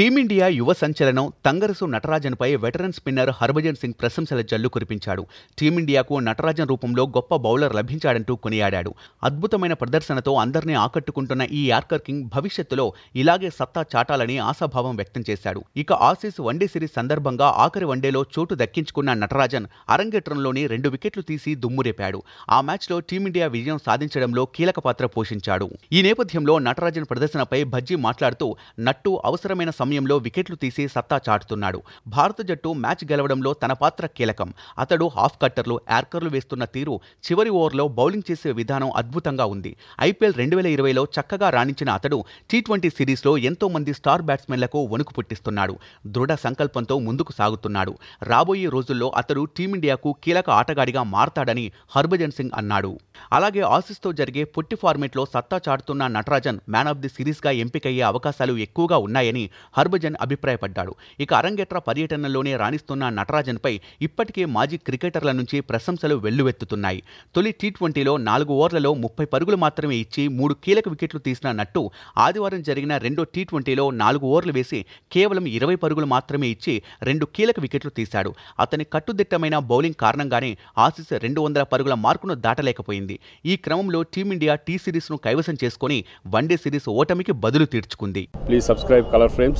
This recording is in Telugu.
టీమిండియా యువ సంచలనం తంగరసు నటరాజన్పై వెటరన్ స్పిన్నర్ హర్భజన్ సింగ్ ప్రశంసల జల్లు కురిపించాడు టీమిండియాకు నటరాజన్ రూపంలో గొప్ప బౌలర్ లభించాడంటూ కొనియాడాడు అద్భుతమైన ప్రదర్శనతో అందరినీ ఆకట్టుకుంటున్న ఈ యార్కర్ కింగ్ భవిష్యత్తులో ఇలాగే సత్తా చాటాలని ఆశాభావం వ్యక్తం చేశాడు ఇక ఆసీస్ వన్డే సిరీస్ సందర్భంగా ఆఖరి వన్డేలో చోటు దక్కించుకున్న నటరాజన్ అరంగేట్రంలోని రెండు వికెట్లు తీసి దుమ్మురేపాడు ఆ మ్యాచ్లో టీమిండియా విజయం సాధించడంలో కీలక పాత్ర పోషించాడు ఈ నేపథ్యంలో నటరాజన్ ప్రదర్శనపై భజ్జీ మాట్లాడుతూ నట్టు అవసరమైన సమయంలో వికెట్లు తీసి సత్తా చాటుతున్నాడు భారత జట్టు మ్యాచ్ గెలవడంలో తన పాత్ర కీలకం అతడు హాఫ్ కట్టర్లు యార్కర్లు వేస్తున్న తీరు చివరి ఓవర్లో బౌలింగ్ చేసే విధానం అద్భుతంగా ఉంది ఐపీఎల్ రెండు వేల ఇరవైలో చక్కగా రాణించిన అతడు టీ ట్వంటీ సిరీస్లో ఎంతో మంది స్టార్ బ్యాట్స్మెన్లకు వణుకు పుట్టిస్తున్నాడు దృఢ సంకల్పంతో ముందుకు సాగుతున్నాడు రాబోయే రోజుల్లో అతడు టీమిండియాకు కీలక ఆటగాడిగా మారతాడని హర్భజన్ సింగ్ అన్నాడు అలాగే ఆసీస్తో జరిగే పొట్టి ఫార్మేట్లో సత్తా చాటుతున్న నటరాజన్ మ్యాన్ ఆఫ్ ది సిరీస్గా ఎంపికయ్యే అవకాశాలు ఎక్కువగా ఉన్నాయని హర్భజన్ అభిప్రాయపడ్డాడు ఇక అరంగేట్ర పర్యటనలోనే రాణిస్తున్న నటరాజన్పై ఇప్పటికే మాజీ క్రికెటర్ల నుంచి ప్రశంసలు వెల్లువెత్తుతున్నాయి తొలి టీ ట్వంటీలో నాలుగు ఓవర్లలో ముప్పై పరుగులు మాత్రమే ఇచ్చి మూడు కీలక వికెట్లు తీసిన నట్టు ఆదివారం జరిగిన రెండో టీ ట్వంటీలో నాలుగు ఓవర్లు వేసి కేవలం ఇరవై పరుగులు మాత్రమే ఇచ్చి రెండు కీలక వికెట్లు తీశాడు అతని కట్టుదిట్టమైన బౌలింగ్ కారణంగానే ఆసీస్ రెండు వందల పరుగుల మార్కును దాటలేకపోయింది ఈ క్రమంలో టీమిండియా టీ సిరీస్ను కైవసం చేసుకుని వన్డే సిరీస్ ఓటమికి బదులు తీర్చుకుంది ప్లీజ్ సబ్స్క్రైబ్ కలర్ ఫ్రేమ్స్